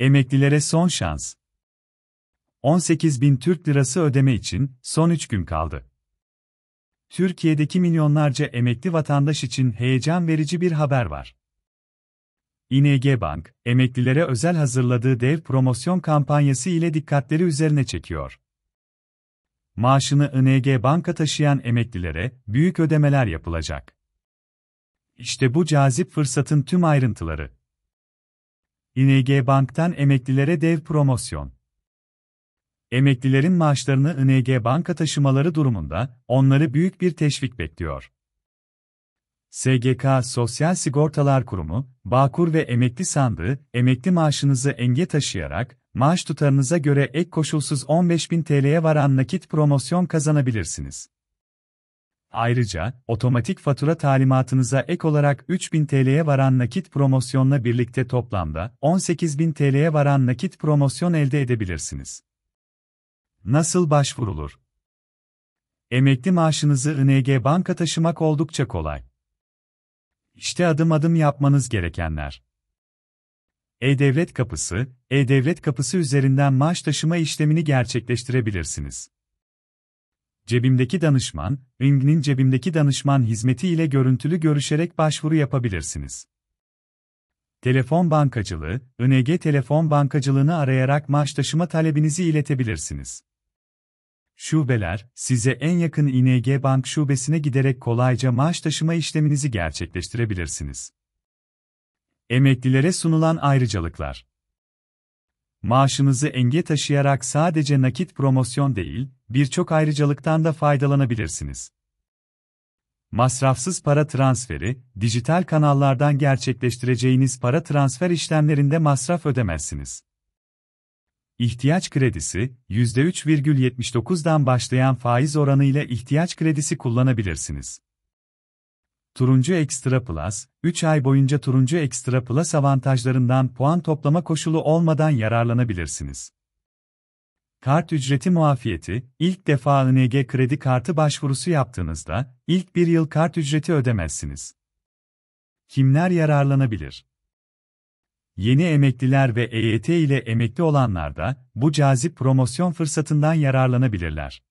Emeklilere son şans. 18 bin Türk lirası ödeme için son 3 gün kaldı. Türkiye'deki milyonlarca emekli vatandaş için heyecan verici bir haber var. ING Bank, emeklilere özel hazırladığı dev promosyon kampanyası ile dikkatleri üzerine çekiyor. Maaşını ING Bank'a taşıyan emeklilere büyük ödemeler yapılacak. İşte bu cazip fırsatın tüm ayrıntıları. ING Bank'tan emeklilere dev promosyon. Emeklilerin maaşlarını ING Bank'a taşımaları durumunda onları büyük bir teşvik bekliyor. SGK Sosyal Sigortalar Kurumu, Bağkur ve Emekli Sandığı, emekli maaşınızı enge taşıyarak, maaş tutarınıza göre ek koşulsuz 15.000 TL'ye varan nakit promosyon kazanabilirsiniz. Ayrıca, otomatik fatura talimatınıza ek olarak 3000 TL'ye varan nakit promosyonla birlikte toplamda 18000 TL'ye varan nakit promosyon elde edebilirsiniz. Nasıl başvurulur? Emekli maaşınızı ING banka taşımak oldukça kolay. İşte adım adım yapmanız gerekenler. E-Devlet kapısı, E-Devlet kapısı üzerinden maaş taşıma işlemini gerçekleştirebilirsiniz. Cebimdeki danışman, Ring'nin cebimdeki danışman hizmeti ile görüntülü görüşerek başvuru yapabilirsiniz. Telefon bankacılığı, ÖNG telefon bankacılığını arayarak maaş taşıma talebinizi iletebilirsiniz. Şubeler, size en yakın ING Bank şubesine giderek kolayca maaş taşıma işleminizi gerçekleştirebilirsiniz. Emeklilere sunulan ayrıcalıklar maaşınızı enge taşıyarak sadece nakit promosyon değil, birçok ayrıcalıktan da faydalanabilirsiniz. Masrafsız para transferi, dijital kanallardan gerçekleştireceğiniz para transfer işlemlerinde masraf ödemezsiniz. İhtiyaç kredisi, %3,79'dan başlayan faiz oranıyla ihtiyaç kredisi kullanabilirsiniz. Turuncu Extra Plus, 3 ay boyunca Turuncu Extra Plus avantajlarından puan toplama koşulu olmadan yararlanabilirsiniz. Kart ücreti muafiyeti, ilk defa ING kredi kartı başvurusu yaptığınızda, ilk bir yıl kart ücreti ödemezsiniz. Kimler yararlanabilir? Yeni emekliler ve EYT ile emekli olanlar da bu cazip promosyon fırsatından yararlanabilirler.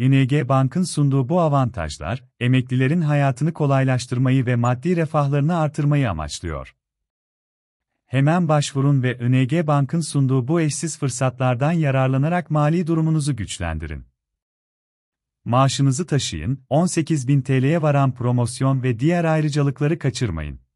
YNG Bank'ın sunduğu bu avantajlar, emeklilerin hayatını kolaylaştırmayı ve maddi refahlarını artırmayı amaçlıyor. Hemen başvurun ve YNG Bank'ın sunduğu bu eşsiz fırsatlardan yararlanarak mali durumunuzu güçlendirin. Maaşınızı taşıyın, 18.000 TL'ye varan promosyon ve diğer ayrıcalıkları kaçırmayın.